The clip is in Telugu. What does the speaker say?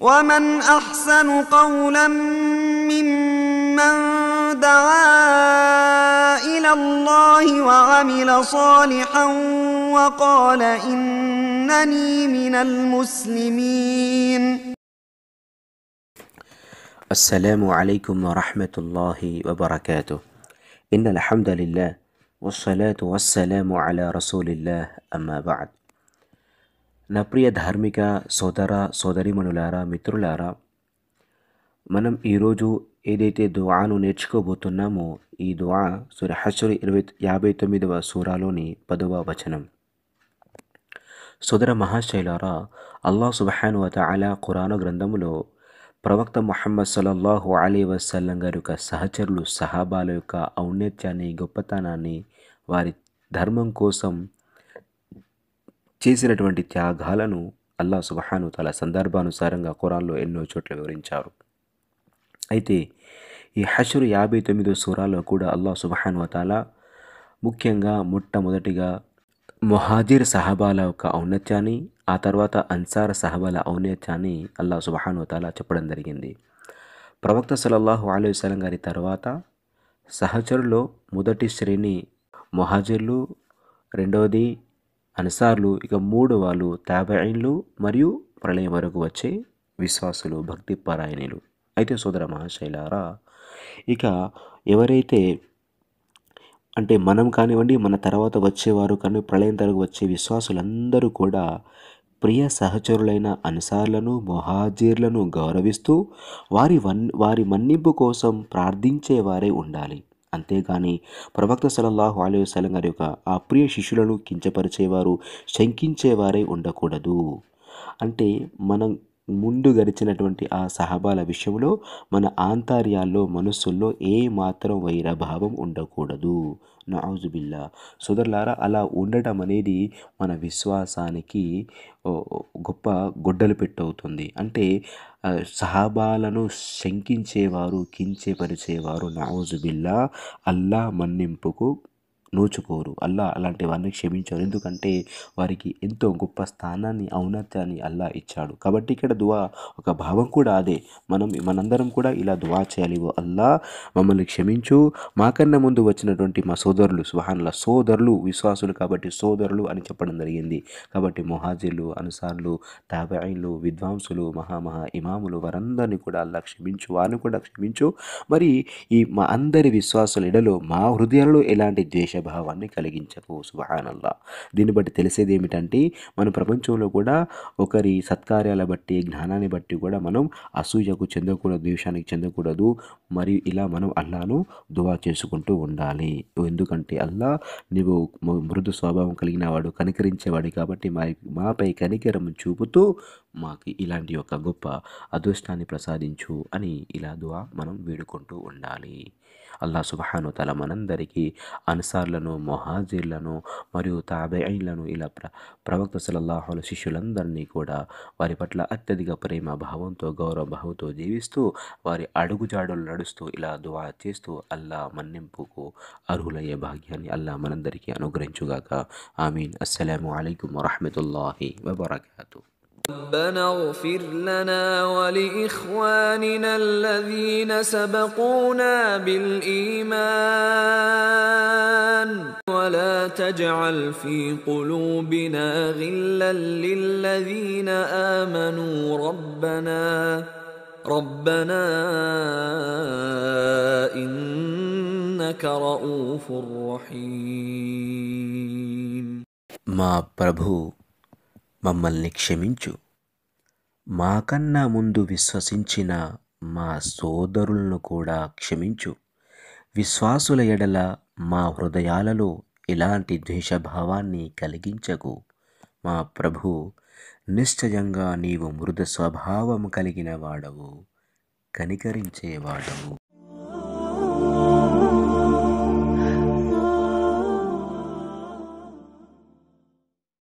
ومن احسن قولا ممن دعا الى الله وعمل صالحا وقال انني من المسلمين السلام عليكم ورحمه الله وبركاته ان الحمد لله والصلاه والسلام على رسول الله اما بعد నా ప్రియ ధార్మిక సోదర సోదరిమణులారా మిత్రులారా మనం ఈరోజు ఏదైతే దువాను నేర్చుకోబోతున్నామో ఈ దువా సూర్య హషర్ ఇరవై యాభై తొమ్మిదవ సూరాలోని పదవ వచనం సోదర మహాశైలారా అల్లా సుబహాను వత అలా ఖురాను గ్రంథములో ప్రవక్త మొహమ్మద్ సలల్లాహు అలీ వసల్లం గారి యొక్క సహచరులు సహాబాల యొక్క ఔన్నత్యాన్ని గొప్పతనాన్ని వారి ధర్మం కోసం చేసినటువంటి త్యాగాలను అల్లా సుబహాను తల సందర్భానుసారంగా ఖురాన్లో ఎన్నో చోట్ల వివరించారు అయితే ఈ హషరు యాభై తొమ్మిదో సూరాల్లో కూడా అల్లా సుబహాను తాల ముఖ్యంగా మొట్టమొదటిగా మొహాజిర్ సహబాల యొక్క ఔన్నత్యాన్ని ఆ తర్వాత అన్సార్ సహబాల ఔన్నత్యాన్ని అల్లా సుబహాను తాల చెప్పడం జరిగింది ప్రవక్త సలల్లాహు ఆలయం గారి తర్వాత సహచరులో మొదటి శ్రేణి మొహాజిర్లు రెండవది అన్సార్లు ఇక మూడు వాళ్ళు తాబైన్లు మరియు ప్రళయం వరకు వచ్చే విశ్వాసులు భక్తి పరాయణులు అయితే సోదర మహాశైలారా ఇక ఎవరైతే అంటే మనం కానివ్వండి మన తర్వాత వచ్చేవారు కానీ ప్రళయం తరగ వచ్చే విశ్వాసులందరూ కూడా ప్రియ సహచరులైన అన్సార్లను మొహాజీర్లను గౌరవిస్తూ వారి వన్ వారి మన్నింపు కోసం ప్రార్థించేవారే ఉండాలి అంతేగాని ప్రవక్త సలల్లాహు అలీ వసలం గారి యొక్క ఆ ప్రియ శిష్యులను కించపరిచేవారు శంకించేవారే ఉండకూడదు అంటే మనం ముందు గడిచినటువంటి ఆ సహబాల విషయంలో మన ఆంతర్యాల్లో మనస్సుల్లో ఏ మాత్రం వైరభావం ఉండకూడదు నాజుబిల్లా సుదర్లారా అలా ఉండటం అనేది మన విశ్వాసానికి గొప్ప గొడ్డలు పెట్టవుతుంది అంటే సహాబాలను శంకించేవారు కించేపరిచేవారు నాజుబిల్లా అల్లా మన్నింపుకు నోచుకోరు అల్లా అలాంటి వారిని క్షమించారు ఎందుకంటే వారికి ఎంతో గొప్ప స్థానాన్ని ఔన్నత్యాన్ని అల్లా ఇచ్చాడు కాబట్టి ఇక్కడ దువా ఒక భావం కూడా అదే మనం మనందరం కూడా ఇలా దువా చేయాలి అల్లా మమ్మల్ని క్షమించు మాకన్నా ముందు వచ్చినటువంటి మా సోదరులు సుహాన్ల సోదరులు విశ్వాసులు కాబట్టి సోదరులు అని చెప్పడం జరిగింది కాబట్టి మొహాజీలు అనుసార్లు తాబాయిలు విద్వాంసులు మహామహా ఇమాములు వారందరినీ కూడా అల్లా క్షమించు వారిని కూడా క్షమించు మరి ఈ మా అందరి విశ్వాసుల ఇడలో మా హృదయాలలో ఎలాంటి ద్వేషం భావాన్ని కలిగించకు సుబహానల్లా దీన్ని బట్టి తెలిసేది ఏమిటంటే మన ప్రపంచంలో కూడా ఒకరి సత్కార్యాల బట్టి జ్ఞానాన్ని బట్టి కూడా మనం అసూయకు చెందకూడదు ద్వేషానికి చెందకూడదు మరియు ఇలా మనం అల్లాను దువా చేసుకుంటూ ఉండాలి ఎందుకంటే అల్లా నీవు మృదు స్వభావం కలిగిన వాడు కనికరించేవాడు కాబట్టి మా మాపై కనికరం చూపుతూ మాకు ఇలాంటి ఒక గొప్ప అదృష్టాన్ని ప్రసాదించు అని ఇలా దువా మనం వేడుకుంటూ ఉండాలి అల్లా సుబహాను తల మనందరికీ అన్సార్లను మొహాజీర్లను మరియు తాబేలను ఇలా ప్ర ప్రవక్త సలల్లాహుల శిష్యులందరినీ కూడా వారి పట్ల అత్యధిక ప్రేమ భావంతో గౌరవ భావంతో జీవిస్తూ వారి అడుగుజాడులు నడుస్తూ ఇలా దువా చేస్తూ అల్లా మన్నింపుకు అర్హులయ్యే భాగ్యాన్ని అల్లా మనందరికీ అనుగ్రహించుగాక ఆమీన్ అస్సలం అయికం వరహమతుల్లాహి వబర్కూ ربنا اغفر لنا ولاخواننا الذين سبقونا بالايمان ولا تجعل في قلوبنا غلا للذين امنوا ربنا ربنا انك رؤوف رحيم ما بربو మమ్మల్ని క్షమించు మాకన్నా ముందు విశ్వసించిన మా సోదరులను కూడా క్షమించు విశ్వాసుల ఎడల మా హృదయాలలో ఇలాంటి ద్వేషభావాన్ని కలిగించకు మా ప్రభు నిశ్చయంగా నీవు మృద స్వభావం కలిగిన వాడవు కనికరించేవాడవు